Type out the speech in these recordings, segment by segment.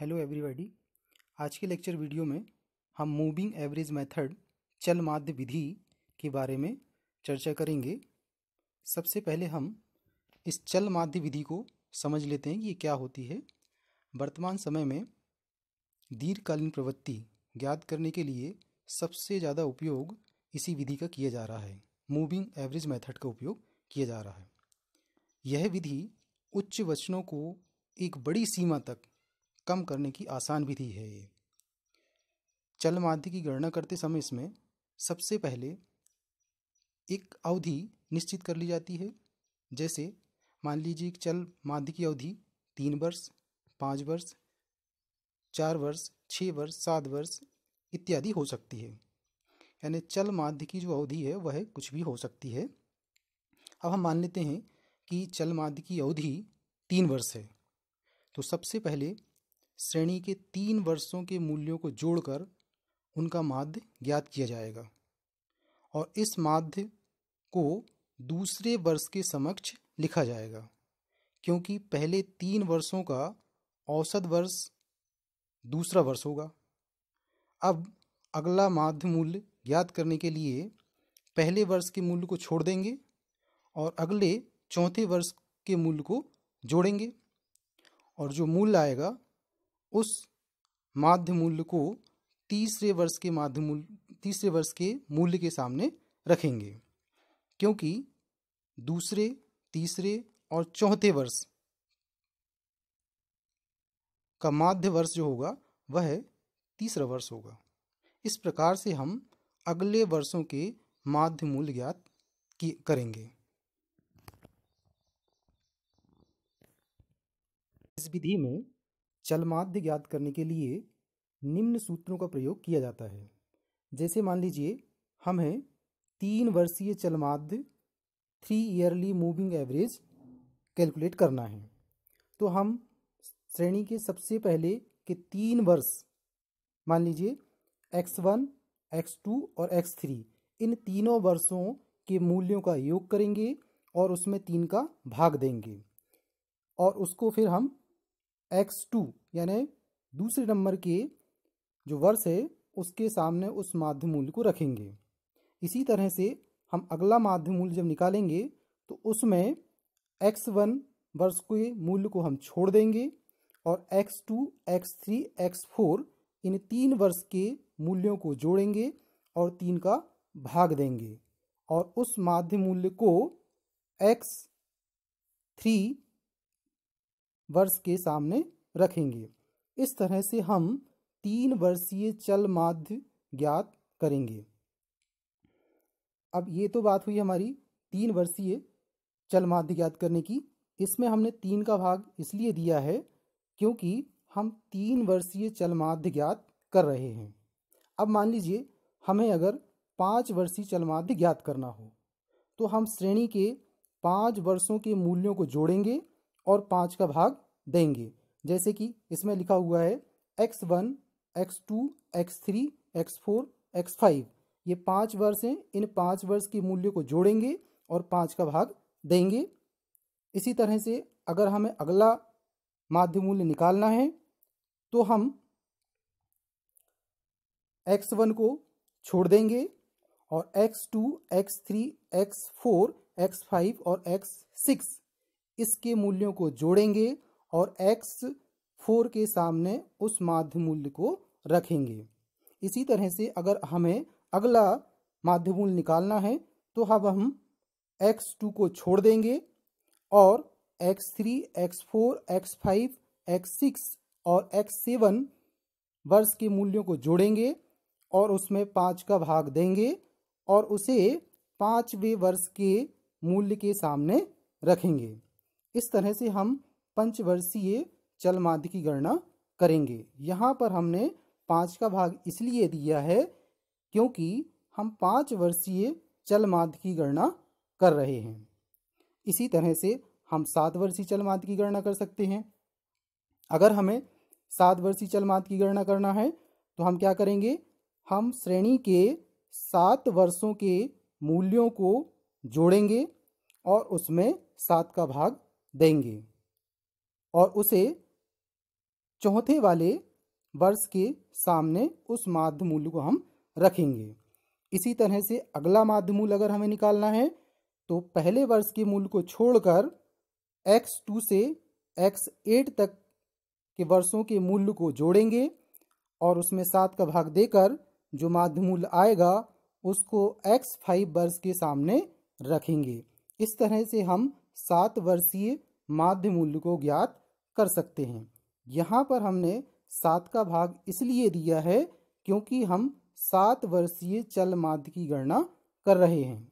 hello everybody आज के lecture video में हम मूविंग एवरेज मेथड चल माध्य विधि के बारे में चर्चा करेंगे सबसे पहले हम इस चल माध्य विधि को समझ लेते हैं कि ये क्या होती है वर्तमान समय में दीर्घकालीन प्रवृत्ति ज्ञात करने के लिए सबसे ज़्यादा उपयोग इसी विधि का किया जा रहा है मूविंग एवरेज मेथड का उपयोग किया जा रहा है यह विधि उच्च वचनों को एक बड़ी सीमा तक कम करने की आसान विधि है ये चल माध्य की गणना करते समय इसमें सबसे पहले एक अवधि निश्चित कर ली जाती है जैसे मान लीजिए कि चल माध्य की अवधि तीन वर्ष पाँच वर्ष चार वर्ष छः वर्ष सात वर्ष इत्यादि हो सकती है यानी चल माध्य की जो अवधि है वह कुछ भी हो सकती है अब हम मान लेते हैं कि चल माध्य की अवधि तीन वर्ष है तो सबसे पहले श्रेणी के तीन वर्षों के मूल्यों को जोड़कर उनका माध्य ज्ञात किया जाएगा और इस माध्य को दूसरे वर्ष के समक्ष लिखा जाएगा क्योंकि पहले तीन वर्षों का औसत वर्ष दूसरा वर्ष होगा अब अगला माध्य मूल्य ज्ञात करने के लिए पहले वर्ष के मूल्य को छोड़ देंगे और अगले चौथे वर्ष के मूल्य को जोड़ेंगे और जो मूल्य आएगा उस माध्य मूल्य को तीसरे वर्ष के माध्य मूल्य तीसरे वर्ष के मूल्य के सामने रखेंगे क्योंकि दूसरे तीसरे और चौथे वर्ष का माध्य वर्ष जो होगा वह तीसरा वर्ष होगा इस प्रकार से हम अगले वर्षों के माध्य मूल्य ज्ञात करेंगे इस विधि में चलमाध्य ज्ञात करने के लिए निम्न सूत्रों का प्रयोग किया जाता है जैसे मान लीजिए हम हैं तीन वर्षीय चलमाध्य three yearly moving average calculate करना है तो हम श्रेणी के सबसे पहले के तीन वर्ष मान लीजिए एक्स वन एक्स टू और एक्स थ्री इन तीनों वर्षों के मूल्यों का योग करेंगे और उसमें तीन का भाग देंगे और उसको फिर हम एक्स टू यानी दूसरे नंबर के जो वर्ष है उसके सामने उस माध्य मूल्य को रखेंगे इसी तरह से हम अगला माध्य मूल्य जब निकालेंगे तो उसमें एक्स वन वर्ष के मूल्य को हम छोड़ देंगे और X two X three X four इन तीन वर्ष के मूल्यों को जोड़ेंगे और तीन का भाग देंगे और उस माध्य मूल्य को एक्स थ्री वर्ष के सामने रखेंगे इस तरह से हम तीन वर्षीय चल माध्य ज्ञात करेंगे अब ये तो बात हुई हमारी तीन वर्षीय चल माध्य ज्ञात करने की इसमें हमने तीन का भाग इसलिए दिया है क्योंकि हम तीन वर्षीय चल माध्य ज्ञात कर रहे हैं अब मान लीजिए हमें अगर पाँच वर्षीय चल माध्य ज्ञात करना हो तो हम श्रेणी के पाँच वर्षों के मूल्यों को जोड़ेंगे और पाँच का भाग देंगे जैसे कि इसमें लिखा हुआ है X one X two X three X four X five ये पाँच वर्ष हैं इन पाँच वर्ष के मूल्य को जोड़ेंगे और पाँच का भाग देंगे इसी तरह से अगर हमें अगला माध्य मूल्य निकालना है तो हम एक्स वन को छोड़ देंगे और X two X three X four X five और एक्स सिक्स इसके मूल्यों को जोड़ेंगे और एक्स फोर के सामने उस माध्य मूल्य को रखेंगे इसी तरह से अगर हमें अगला माध्य मूल्य निकालना है तो अब हम एक्स टू को छोड़ देंगे और X three X four X five X six और एक्स सेवन वर्ष के मूल्यों को जोड़ेंगे और उसमें पाँच का भाग देंगे और उसे पाँचवें वर्ष के मूल्य के सामने रखेंगे इस तरह से हम पंचवर्षीय चल माध्य की गणना करेंगे यहाँ पर हमने पाँच का भाग इसलिए दिया है क्योंकि हम पाँच वर्षीय चल माध्य की गणना कर रहे हैं इसी तरह से हम सात वर्षीय चल माध्य की गणना कर सकते हैं अगर हमें सात वर्षीय चल माध्य की गणना करना है तो हम क्या करेंगे हम श्रेणी के सात वर्षों के मूल्यों को जोड़ेंगे और उसमें सात का भाग देंगे और उसे चौथे वाले वर्ष के सामने उस माध्य मूल्य को हम रखेंगे इसी तरह से अगला माध्य मूल्य अगर हमें निकालना है तो पहले वर्ष के मूल्य को छोड़कर एक्स टू से एक्स एट तक के वर्षों के मूल्य को जोड़ेंगे और उसमें सात का भाग देकर जो माध्य मूल्य आएगा उसको एक्स फाइव वर्ष के सामने रखेंगे इस तरह से हम सात वर्षीय माध्य मूल्य को ज्ञात कर सकते हैं यहाँ पर हमने सात का भाग इसलिए दिया है क्योंकि हम सात वर्षीय चल माध्य की गणना कर रहे हैं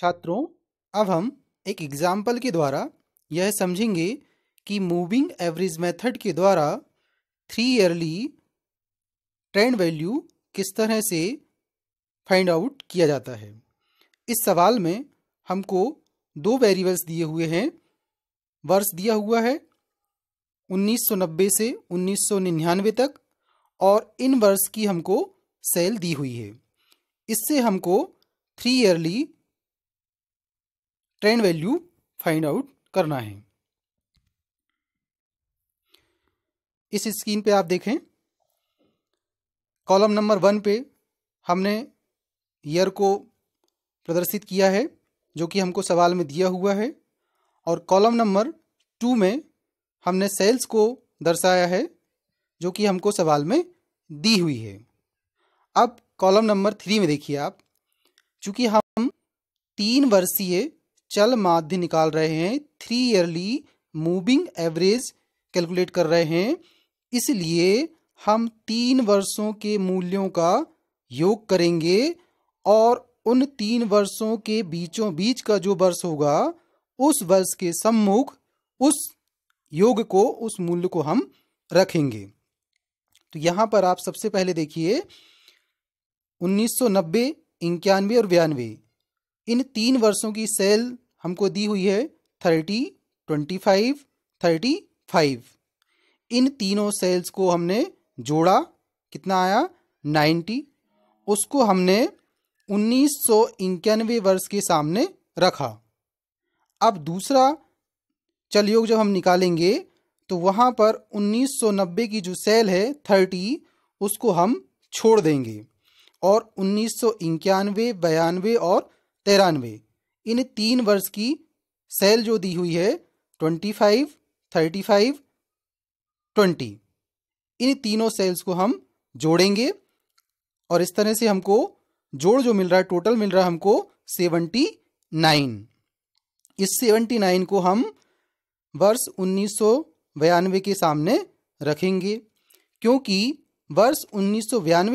छात्रों अब हम एक एग्जाम्पल के द्वारा यह समझेंगे कि मूविंग एवरेज मेथड के द्वारा थ्री ईयरली ट्रेंड वैल्यू किस तरह से फाइंड आउट किया जाता है इस सवाल में हमको दो वेरिएबल्स दिए हुए हैं वर्ष दिया हुआ है 1990 से 1999 तक और इन वर्ष की हमको सेल दी हुई है इससे हमको three yearly trend value find out करना है इस स्क्रीन पे आप देखें कॉलम नंबर वन पे हमने ईयर को प्रदर्शित किया है जो कि हमको सवाल में दिया हुआ है और कॉलम नंबर टू में हमने सेल्स को दर्शाया है जो कि हमको सवाल में दी हुई है अब कॉलम नंबर थ्री में देखिए आप चूंकि हम तीन वर्षीय चल माध्य निकाल रहे हैं three yearly moving average calculate कर रहे हैं इसलिए हम तीन वर्षों के मूल्यों का योग करेंगे और उन तीन वर्षों के बीचों बीच का जो वर्ष होगा उस वर्ष के सम्मुख उस योग को उस मूल्य को हम रखेंगे तो यहां पर आप सबसे पहले देखिए 1990 इक्यानवे और बयानवे इन तीन वर्षों की सेल हमको दी हुई है thirty twenty five thirty five इन तीनों सेल्स को हमने जोड़ा कितना आया नाइन्टी उसको हमने उन्नीस सौ इक्यानवे वर्ष के सामने रखा अब दूसरा चलयोग जब हम निकालेंगे तो वहां पर 1990 की जो सेल है थर्टी उसको हम छोड़ देंगे और उन्नीस सौ इक्यानवे बयानवे और तिरानवे इन तीन वर्ष की सेल जो दी हुई है twenty five thirty five twenty इन तीनों सेल्स को हम जोड़ेंगे और इस तरह से हमको जोड़ जो मिल रहा है टोटल मिल रहा है हमको सेवनटी नाइन इस सेवनटी नाइन को हम वर्ष उन्नीस के सामने रखेंगे क्योंकि वर्ष उन्नीस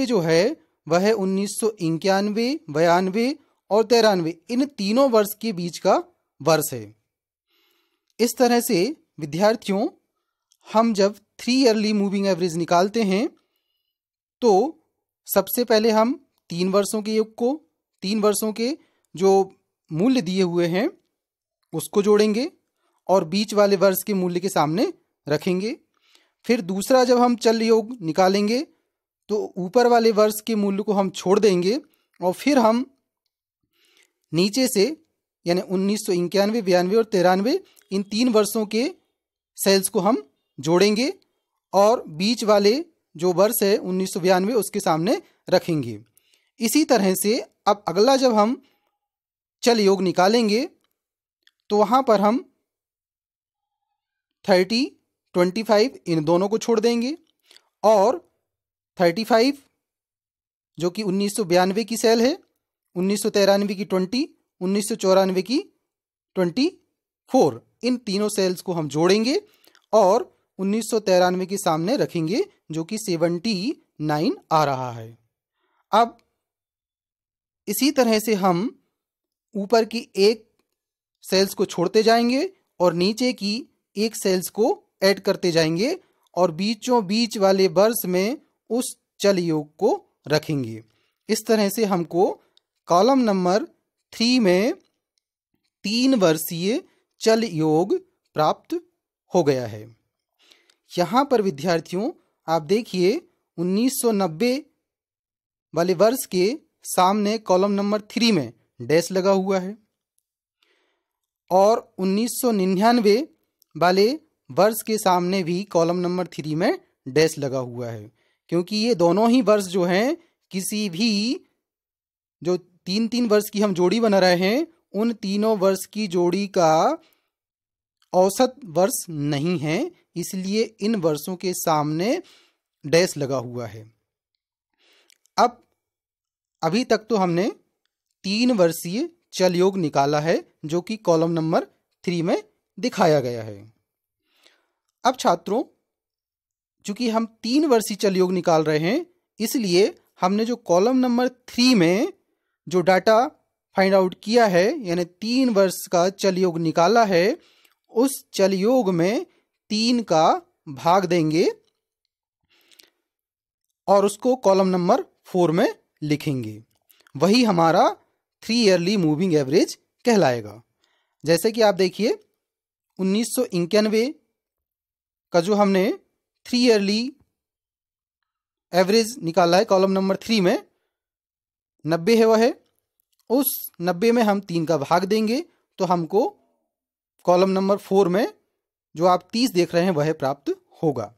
जो है वह उन्नीस सौ इक्यानवे बयानवे और तिरानवे इन तीनों वर्ष के बीच का वर्ष है इस तरह से विद्यार्थियों हम जब थ्री ईयरली मूविंग एवरेज निकालते हैं तो सबसे पहले हम तीन वर्षों के योग को तीन वर्षों के जो मूल्य दिए हुए हैं उसको जोड़ेंगे और बीच वाले वर्ष के मूल्य के सामने रखेंगे फिर दूसरा जब हम चल योग निकालेंगे तो ऊपर वाले वर्ष के मूल्य को हम छोड़ देंगे और फिर हम नीचे से यानी उन्नीस सौ इक्यानवे बयानवे और तिरानवे इन तीन वर्षों के सेल्स को हम जोड़ेंगे और बीच वाले जो वर्ष है उन्नीस सौ बयानवे उसके सामने रखेंगे इसी तरह से अब अगला जब हम चल योग निकालेंगे तो वहाँ पर हम थर्टी ट्वेंटी फाइव इन दोनों को छोड़ देंगे और थर्टी फाइव जो कि उन्नीस सौ बयानवे की सेल है उन्नीस सौ तिरानवे की ट्वेंटी उन्नीस सौ चौरानवे की ट्वेंटी फोर इन तीनों सेल्स को हम जोड़ेंगे और उन्नीस सौ तिरानवे के सामने रखेंगे जो कि सेवेंटी नाइन आ रहा है अब इसी तरह से हम ऊपर की एक सेल्स को छोड़ते जाएंगे और नीचे की एक सेल्स को ऐड करते जाएंगे और बीचों बीच वाले वर्ष में उस चल योग को रखेंगे इस तरह से हमको कॉलम नंबर थ्री में तीन वर्षीय चल योग प्राप्त हो गया है यहाँ पर विद्यार्थियों आप देखिए 1990 वाले वर्ष के सामने कॉलम नंबर थ्री में डैश लगा हुआ है और 1999 वाले वर्ष के सामने भी कॉलम नंबर थ्री में डैश लगा हुआ है क्योंकि ये दोनों ही वर्ष जो हैं किसी भी जो तीन तीन वर्ष की हम जोड़ी बना रहे हैं उन तीनों वर्ष की जोड़ी का औसत वर्ष नहीं है इसलिए इन वर्षों के सामने डैश लगा हुआ है अब अभी तक तो हमने तीन वर्षीय चल योग निकाला है जो कि कॉलम नंबर थ्री में दिखाया गया है अब छात्रों चूंकि हम तीन वर्षीय चल योग निकाल रहे हैं इसलिए हमने जो कॉलम नंबर थ्री में जो डाटा फाइंड आउट किया है यानी तीन वर्ष का चल योग निकाला है उस चल योग में तीन का भाग देंगे और उसको कॉलम नंबर फोर में लिखेंगे वही हमारा थ्री ईयरली मूविंग एवरेज कहलाएगा जैसे कि आप देखिए उन्नीस का जो हमने थ्री ईयरली एवरेज निकाला है कॉलम नंबर थ्री में नब्बे है वह है उस नब्बे में हम तीन का भाग देंगे तो हमको कॉलम नंबर फोर में जो आप तीस देख रहे हैं वह प्राप्त होगा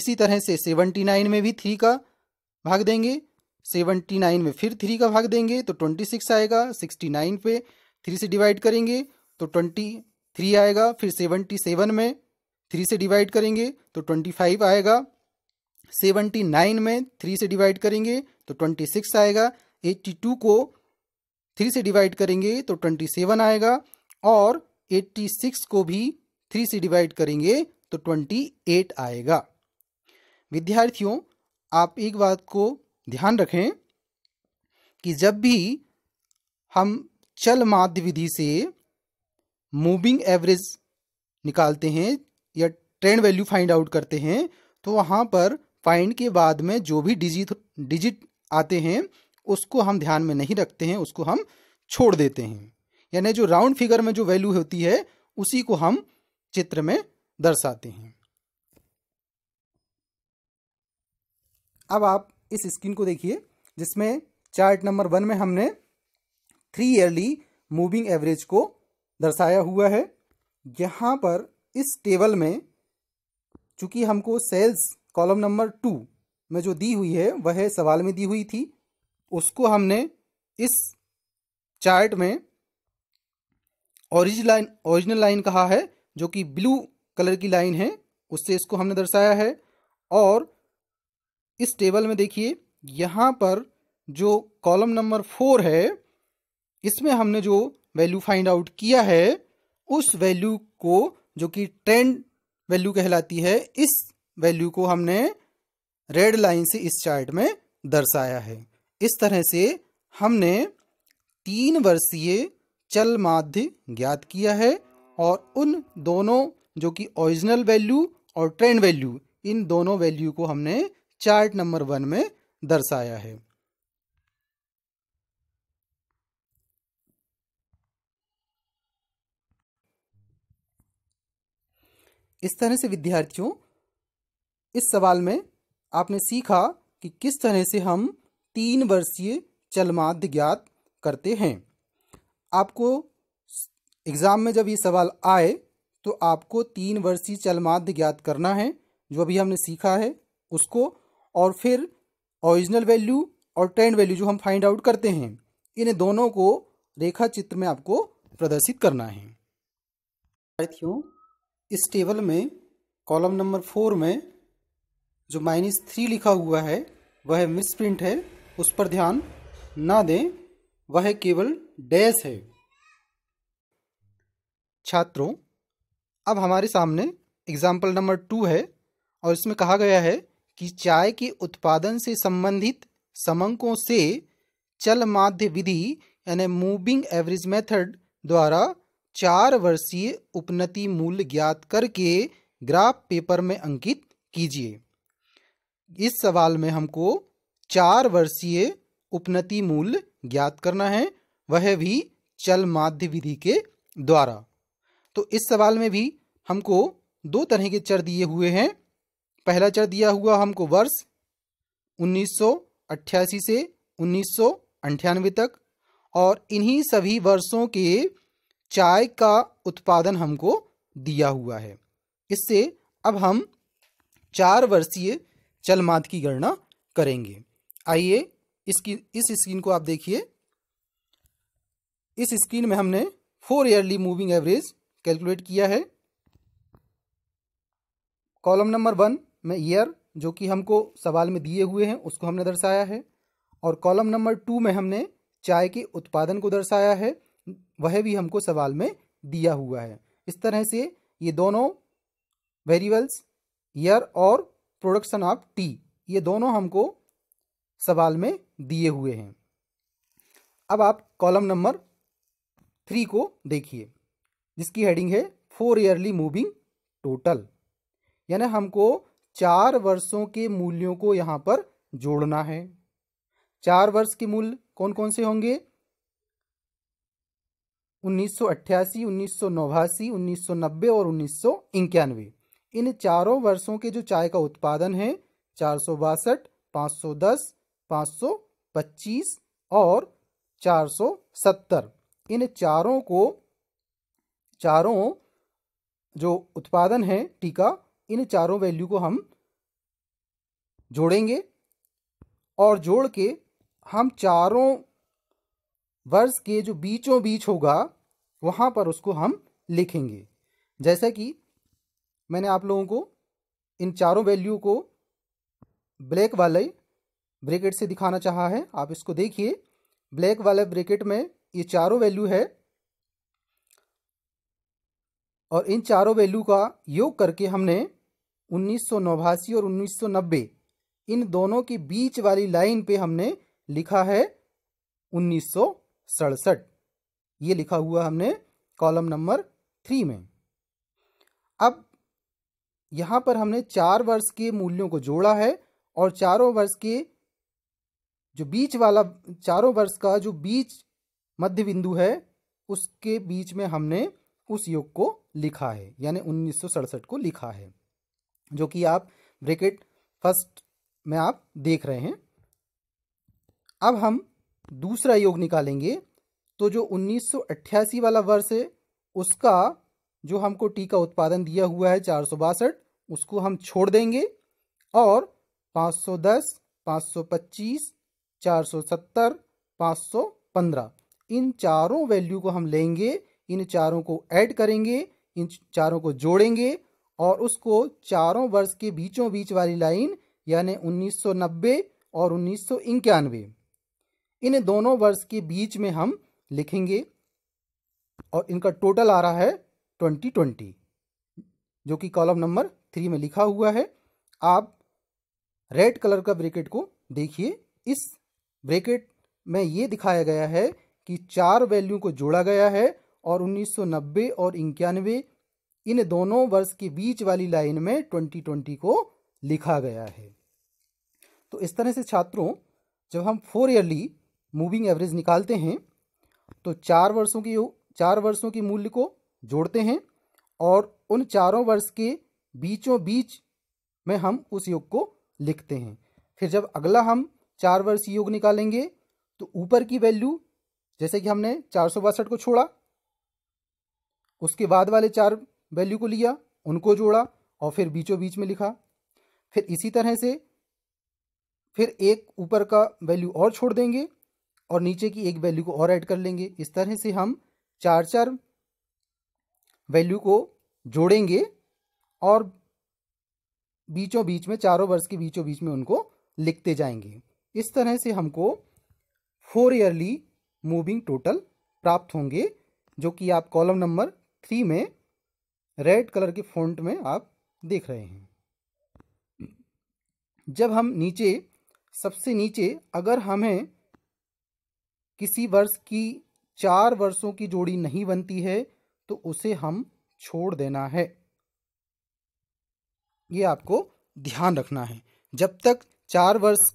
इसी तरह से सेवेंटी नाइन में भी थ्री का भाग देंगे सेवेंटी नाइन में फिर थ्री का भाग देंगे तो ट्वेंटी सिक्स आएगा सिक्सटी नाइन पे थ्री से डिवाइड करेंगे तो ट्वेंटी थ्री आएगा फिर सेवेंटी सेवन में थ्री से डिवाइड करेंगे तो ट्वेंटी फाइव आएगा सेवेंटी नाइन में थ्री से डिवाइड करेंगे तो ट्वेंटी सिक्स आएगा एट्टी टू को थ्री से डिवाइड करेंगे तो ट्वेंटी सेवन आएगा और एट्टी सिक्स को भी थ्री से डिवाइड करेंगे तो ट्वेंटी एट आएगा विद्यार्थियों आप एक बात को ध्यान रखें कि जब भी हम चल माध्य विधि से मूविंग एवरेज निकालते हैं या ट्रेंड वैल्यू फाइंड आउट करते हैं तो वहां पर फाइंड के बाद में जो भी डिजिट डिजिट आते हैं उसको हम ध्यान में नहीं रखते हैं उसको हम छोड़ देते हैं यानी जो राउंड फिगर में जो वैल्यू होती है उसी को हम चित्र में दर्शाते हैं अब आप इस स्क्रीन को देखिए जिसमें चार्ट नंबर वन में हमने थ्री ईयरली मूविंग एवरेज को दर्शाया हुआ है यहाँ पर इस टेबल में चूंकि हमको सेल्स कॉलम नंबर टू में जो दी हुई है वह सवाल में दी हुई थी उसको हमने इस चार्ट में ओरिजिनल लाइन ओरिजिनल लाइन कहा है जो कि ब्लू कलर की लाइन है उससे इसको हमने दर्शाया है और इस टेबल में देखिए यहाँ पर जो कॉलम नंबर फोर है इसमें हमने जो वैल्यू फाइंड आउट किया है उस वैल्यू को जो कि ट्रेंड वैल्यू कहलाती है इस वैल्यू को हमने रेड लाइन से इस चार्ट में दर्शाया है इस तरह से हमने तीन वर्षीय चल माध्य ज्ञात किया है और उन दोनों जो कि ओरिजिनल वैल्यू और ट्रेंड वैल्यू इन दोनों वैल्यू को हमने चार्ट नंबर वन में दर्शाया है इस तरह से विद्यार्थियों इस सवाल में आपने सीखा कि किस तरह से हम तीन वर्षीय चलमाध्य ज्ञात करते हैं आपको एग्ज़ाम में जब ये सवाल आए तो आपको तीन वर्षीय चलमाध्य ज्ञात करना है जो अभी हमने सीखा है उसको और फिर ओरिजिनल वैल्यू और ट्रेंड वैल्यू जो हम फाइंड आउट करते हैं इन दोनों को रेखा चित्र में आपको प्रदर्शित करना है साथियों इस टेबल में कॉलम नंबर फोर में जो माइनस थ्री लिखा हुआ है वह मिस प्रिंट है उस पर ध्यान ना दें वह केवल डैश है छात्रों अब हमारे सामने एग्जाम्पल नंबर टू है और इसमें कहा गया है कि चाय के उत्पादन से संबंधित समंकों से चल माध्य विधि यानी मूविंग एवरेज मेथड द्वारा चार वर्षीय उपनति मूल्य ज्ञात करके ग्राफ पेपर में अंकित कीजिए इस सवाल में हमको चार वर्षीय उपनति मूल्य ज्ञात करना है वह भी चल माध्य विधि के द्वारा तो इस सवाल में भी हमको दो तरह के चर दिए हुए हैं पहला चर दिया हुआ हमको वर्ष उन्नीस से उन्नीस तक और इन्हीं सभी वर्षों के चाय का उत्पादन हमको दिया हुआ है इससे अब हम चार वर्षीय मात की गणना करेंगे आइए इसकी इस स्क्रीन को आप देखिए इस स्क्रीन में हमने four yearly moving average calculate किया है कॉलम नंबर वन में ईयर जो कि हमको सवाल में दिए हुए हैं उसको हमने दर्शाया है और कॉलम नंबर टू में हमने चाय के उत्पादन को दर्शाया है वह भी हमको सवाल में दिया हुआ है इस तरह से ये दोनों वेरिएबल्स ईयर और प्रोडक्शन ऑफ टी ये दोनों हमको सवाल में दिए हुए हैं अब आप कॉलम नंबर थ्री को देखिए जिसकी हेडिंग है फोर ईयरली मूविंग टोटल यानी हमको चार वर्षों के मूल्यों को यहाँ पर जोड़ना है चार वर्ष के मूल्य कौन कौन से होंगे उन्नीस सौ अट्ठासी उन्नीस सौ नवासी उन्नीस सौ नब्बे और उन्नीस सौ इक्यानवे इन चारों वर्षों के जो चाय का उत्पादन है चार सौ बासठ पाँच सौ दस पाँच सौ पच्चीस और चार सौ सत्तर इन चारों को चारों जो उत्पादन है टीका इन चारों वैल्यू को हम जोड़ेंगे और जोड़ के हम चारों वर्ष के जो बीचों बीच होगा वहाँ पर उसको हम लिखेंगे जैसा कि मैंने आप लोगों को इन चारों वैल्यू को ब्लैक वाले ब्रेकेट से दिखाना चाहा है आप इसको देखिए ब्लैक वाले ब्रेकेट में ये चारों वैल्यू है और इन चारों वैल्यू का योग करके हमने उन्नीस और उन्नीस इन दोनों के बीच वाली लाइन पे हमने लिखा है उन्नीस ये लिखा हुआ हमने कॉलम नंबर थ्री में अब यहां पर हमने चार वर्ष के मूल्यों को जोड़ा है और चारों वर्ष के जो बीच वाला चारों वर्ष का जो बीच मध्य बिंदु है उसके बीच में हमने उस योग को लिखा है यानी उन्नीस को लिखा है जो कि आप ब्रेकेट फर्स्ट में आप देख रहे हैं अब हम दूसरा योग निकालेंगे तो जो 1988 वाला वर्ष है उसका जो हमको टी का उत्पादन दिया हुआ है चार उसको हम छोड़ देंगे और 510, 525, 470, 515 इन चारों वैल्यू को हम लेंगे इन चारों को ऐड करेंगे इन चारों को जोड़ेंगे और उसको चारों वर्ष के बीचों बीच वाली लाइन यानी 1990 और उन्नीस इन दोनों वर्ष के बीच में हम लिखेंगे और इनका टोटल आ रहा है 2020 जो कि कॉलम नंबर थ्री में लिखा हुआ है आप रेड कलर का ब्रेकेट को देखिए इस ब्रेकेट में ये दिखाया गया है कि चार वैल्यू को जोड़ा गया है और 1990 और इक्यानवे इन दोनों वर्ष के बीच वाली लाइन में 2020 को लिखा गया है तो इस तरह से छात्रों जब हम फोर ईयरली मूविंग एवरेज निकालते हैं तो चार वर्षों की चार वर्षों के मूल्य को जोड़ते हैं और उन चारों वर्ष के बीचों बीच में हम उस योग को लिखते हैं फिर जब अगला हम चार वर्ष योग निकालेंगे तो ऊपर की वैल्यू जैसे कि हमने चार को छोड़ा उसके बाद वाले चार वैल्यू को लिया उनको जोड़ा और फिर बीचों बीच में लिखा फिर इसी तरह से फिर एक ऊपर का वैल्यू और छोड़ देंगे और नीचे की एक वैल्यू को और ऐड कर लेंगे इस तरह से हम चार चार वैल्यू को जोड़ेंगे और बीचों बीच में चारों वर्ष के बीचों बीच में उनको लिखते जाएंगे इस तरह से हमको फोर ईयरली मूविंग टोटल प्राप्त होंगे जो कि आप कॉलम नंबर थ्री में रेड कलर के फॉन्ट में आप देख रहे हैं जब हम नीचे सबसे नीचे अगर हमें किसी वर्ष की चार वर्षों की जोड़ी नहीं बनती है तो उसे हम छोड़ देना है ये आपको ध्यान रखना है जब तक चार वर्ष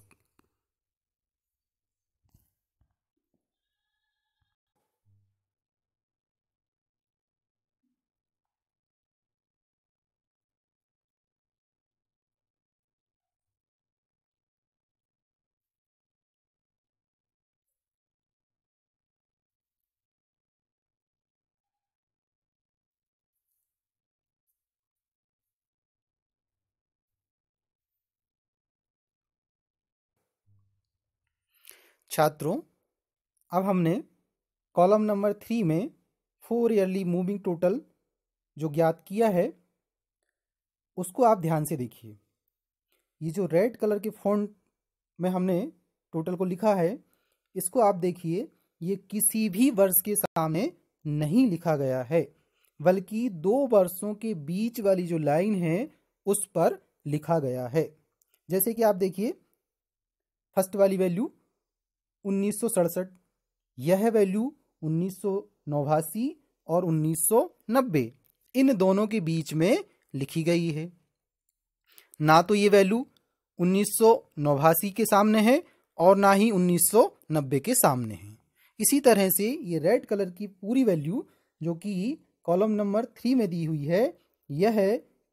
छात्रों अब हमने कॉलम नंबर थ्री में फोर ईयरली मूविंग टोटल जो ज्ञात किया है उसको आप ध्यान से देखिए ये जो रेड कलर के फॉन्ट में हमने टोटल को लिखा है इसको आप देखिए ये किसी भी वर्ष के सामने नहीं लिखा गया है बल्कि दो वर्षों के बीच वाली जो लाइन है उस पर लिखा गया है जैसे कि आप देखिए फर्स्ट वाली वैल्यू उन्नीस यह वैल्यू उन्नीस और 1990 इन दोनों के बीच में लिखी गई है ना तो ये वैल्यू उन्नीस के सामने है और ना ही 1990 के सामने है इसी तरह से ये रेड कलर की पूरी वैल्यू जो कि कॉलम नंबर थ्री में दी हुई है यह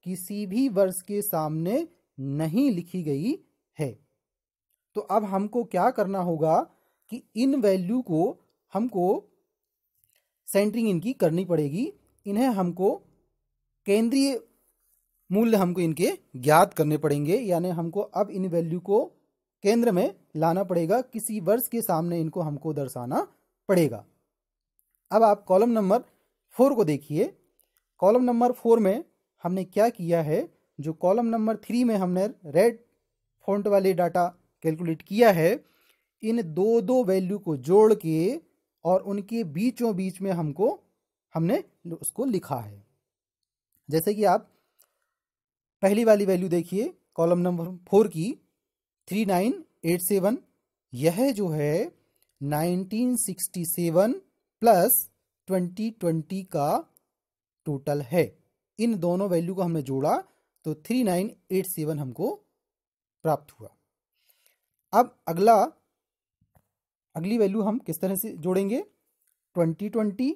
किसी भी वर्ष के सामने नहीं लिखी गई है तो अब हमको क्या करना होगा कि इन वैल्यू को हमको सेंटरिंग इनकी करनी पड़ेगी इन्हें हमको केंद्रीय मूल्य हमको इनके ज्ञात करने पड़ेंगे यानी हमको अब इन वैल्यू को केंद्र में लाना पड़ेगा किसी वर्ष के सामने इनको हमको दर्शाना पड़ेगा अब आप कॉलम नंबर फोर को देखिए कॉलम नंबर फोर में हमने क्या किया है जो कॉलम नंबर थ्री में हमने रेड फॉन्ट वाले डाटा कैलकुलेट किया है इन दो दो वैल्यू को जोड़ के और उनके बीचों बीच में हमको हमने उसको लिखा है जैसे कि आप पहली वाली वैल्यू देखिए कॉलम नंबर फोर की थ्री नाइन एट सेवन यह जो है nineteen sixty seven plus twenty twenty का टोटल है इन दोनों वैल्यू को हमने जोड़ा तो थ्री नाइन एट सेवन हमको प्राप्त हुआ अब अगला अगली वैल्यू हम किस तरह से जोड़ेंगे twenty twenty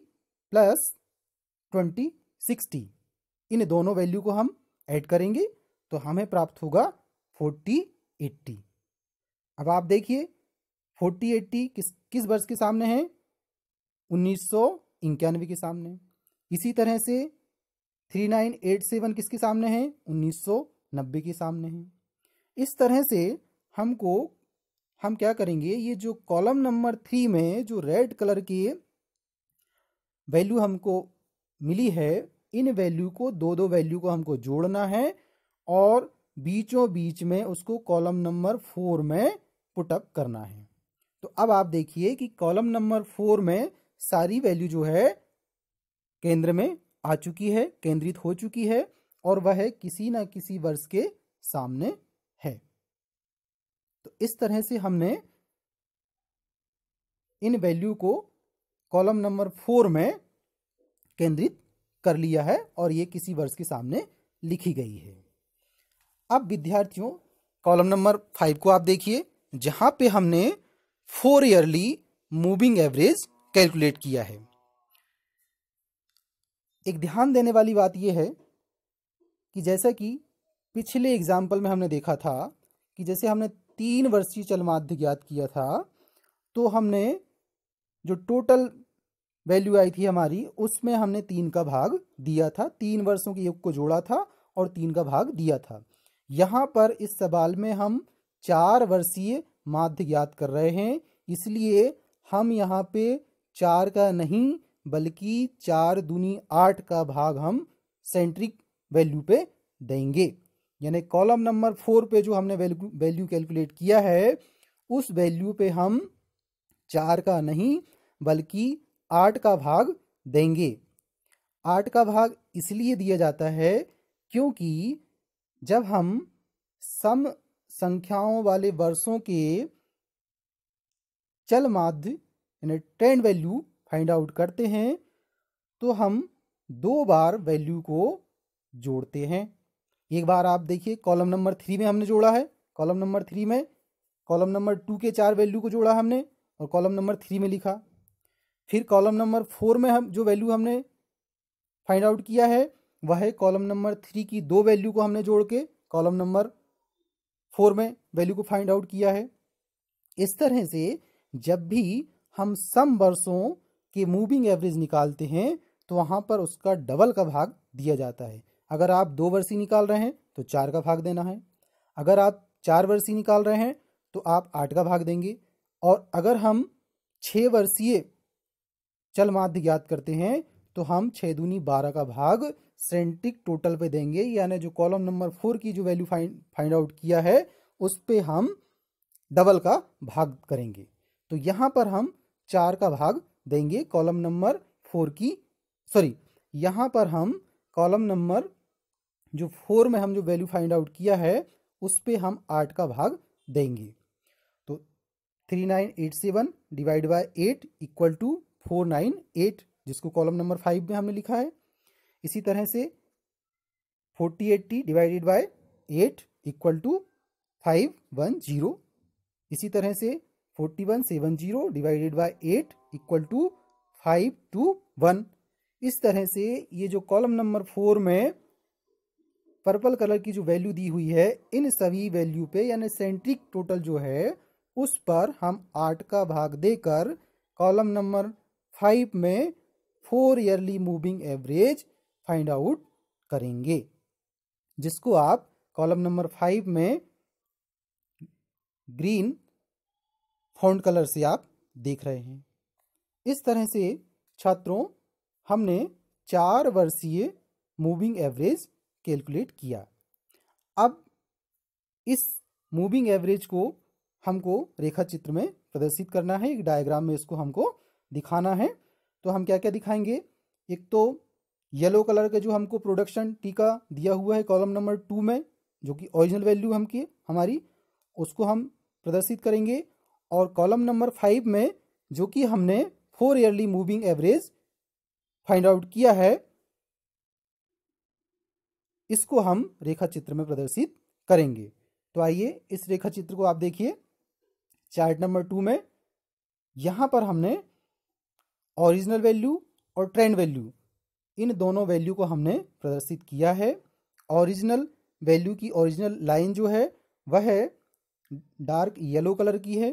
plus twenty sixty इन दोनों वैल्यू को हम ऐड करेंगे तो हमें प्राप्त होगा फोर्टी एट्टी अब आप देखिए फोर्टी एट्टी किस किस वर्ष के सामने है उन्नीस सौ इक्यानवे के सामने इसी तरह से थ्री नाइन एट सेवन किसके सामने है उन्नीस सौ नब्बे के सामने है इस तरह से हमको हम क्या करेंगे ये जो कॉलम नंबर थ्री में जो रेड कलर की वैल्यू हमको मिली है इन वैल्यू को दो दो वैल्यू को हमको जोड़ना है और बीचों बीच में उसको कॉलम नंबर फोर में पुटअप करना है तो अब आप देखिए कि कॉलम नंबर फोर में सारी वैल्यू जो है केंद्र में आ चुकी है केंद्रित हो चुकी है और वह किसी ना किसी वर्ष के सामने इस तरह से हमने इन वैल्यू को कॉलम नंबर फोर में केंद्रित कर लिया है और ये किसी वर्ष के सामने लिखी गई है अब विद्यार्थियों कॉलम नंबर फाइव को आप देखिए जहां पे हमने four yearly moving average calculate किया है एक ध्यान देने वाली बात यह है कि जैसा कि पिछले एग्जाम्पल में हमने देखा था कि जैसे हमने तीन वर्षीय चल माध्य ज्ञात किया था तो हमने जो टोटल वैल्यू आई थी हमारी उसमें हमने तीन का भाग दिया था तीन वर्षों के युग को जोड़ा था और तीन का भाग दिया था यहाँ पर इस सवाल में हम चार वर्षीय माध्य ज्ञात कर रहे हैं इसलिए हम यहाँ पे चार का नहीं बल्कि चार दूनी आठ का भाग हम सेंट्रिक वैल्यू पे देंगे यानी कॉलम नंबर फोर पे जो हमने वैल्यू कैलकुलेट किया है उस वैल्यू पे हम चार का नहीं बल्कि आठ का भाग देंगे आठ का भाग इसलिए दिया जाता है क्योंकि जब हम सम संख्याओं वाले वर्षों के चल माध्य यानी ट्रेंड वैल्यू फाइंड आउट करते हैं तो हम दो बार वैल्यू को जोड़ते हैं एक बार आप देखिए कॉलम नंबर थ्री में हमने जोड़ा है कॉलम नंबर थ्री में कॉलम नंबर टू के चार वैल्यू को जोड़ा हमने और कॉलम नंबर थ्री में लिखा फिर कॉलम नंबर फोर में हम जो वैल्यू हमने फाइंड आउट किया है वह है कॉलम नंबर थ्री की दो वैल्यू को हमने जोड़ के कॉलम नंबर फोर में वैल्यू को फाइंड आउट किया है इस तरह से जब भी हम सम वर्षों के मूविंग एवरेज निकालते हैं तो वहाँ पर उसका डबल का भाग दिया जाता है अगर आप दो वर्षी निकाल रहे हैं तो चार का भाग देना है अगर आप चार वर्षीय निकाल रहे हैं तो आप आठ का भाग देंगे और अगर हम छः वर्षीय चल माध्य ज्ञात करते हैं तो हम छः दूनी बारह का भाग सेंट्रिक टोटल पे देंगे यानी जो कॉलम नंबर फोर की जो वैल्यू फाइंड फाइंड आउट किया है उस पर हम डबल का भाग करेंगे तो यहाँ पर हम चार का भाग देंगे कॉलम नंबर फोर की सॉरी यहाँ पर हम कॉलम नंबर जो फोर में हम जो वैल्यू फाइंड आउट किया है उस पर हम आठ का भाग देंगे तो three nine eight seven divide by eight equal to four nine eight जिसको कॉलम नंबर फाइव में हमने लिखा है इसी तरह से forty eighty divided by eight equal to five one zero इसी तरह से forty one seven zero divided by eight equal to five two one इस तरह से ये जो कॉलम नंबर फोर में पर्पल कलर की जो वैल्यू दी हुई है इन सभी वैल्यू पे यानी सेंट्रिक टोटल जो है उस पर हम आठ का भाग देकर कॉलम नंबर फाइव में four yearly moving average find out करेंगे जिसको आप कॉलम नंबर फाइव में ग्रीन फॉन्ट कलर से आप देख रहे हैं इस तरह से छात्रों हमने चार वर्षीय मूविंग एवरेज कैलकुलेट किया अब इस मूविंग एवरेज को हमको रेखा चित्र में प्रदर्शित करना है एक डायग्राम में इसको हमको दिखाना है तो हम क्या क्या दिखाएंगे एक तो येलो कलर का जो हमको प्रोडक्शन टीका दिया हुआ है कॉलम नंबर टू में जो कि ओरिजिनल वैल्यू हम की हमारी उसको हम प्रदर्शित करेंगे और कॉलम नंबर फाइव में जो कि हमने four yearly moving average find out किया है इसको हम रेखा चित्र में प्रदर्शित करेंगे तो आइए इस रेखा चित्र को आप देखिए चार्ट नंबर टू में यहाँ पर हमने ओरिजिनल वैल्यू और ट्रेंड वैल्यू इन दोनों वैल्यू को हमने प्रदर्शित किया है ओरिजिनल वैल्यू की ओरिजिनल लाइन जो है वह है डार्क येलो कलर की है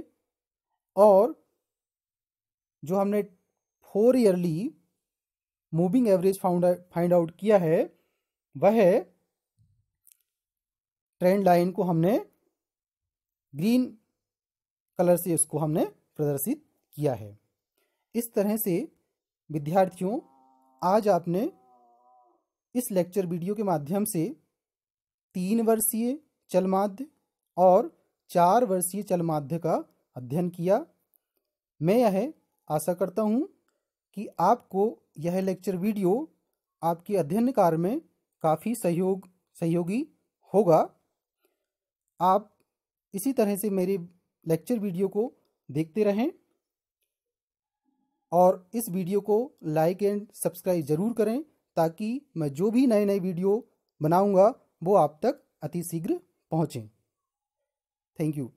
और जो हमने four yearly moving average found find out किया है वह ट्रेंड लाइन को हमने ग्रीन कलर से इसको हमने प्रदर्शित किया है इस तरह से विद्यार्थियों आज आपने इस लेक्चर वीडियो के माध्यम से तीन वर्षीय चलमाध्य और चार वर्षीय चलमाध्य का अध्ययन किया मैं यह आशा करता हूँ कि आपको यह लेक्चर वीडियो आपके अध्ययन कार्य में काफ़ी सहयोग सहयोगी होगा आप इसी तरह से मेरे लेक्चर वीडियो को देखते रहें और इस वीडियो को लाइक एंड सब्सक्राइब ज़रूर करें ताकि मैं जो भी नए नए वीडियो बनाऊंगा वो आप तक अति शीघ्र पहुँचें थैंक यू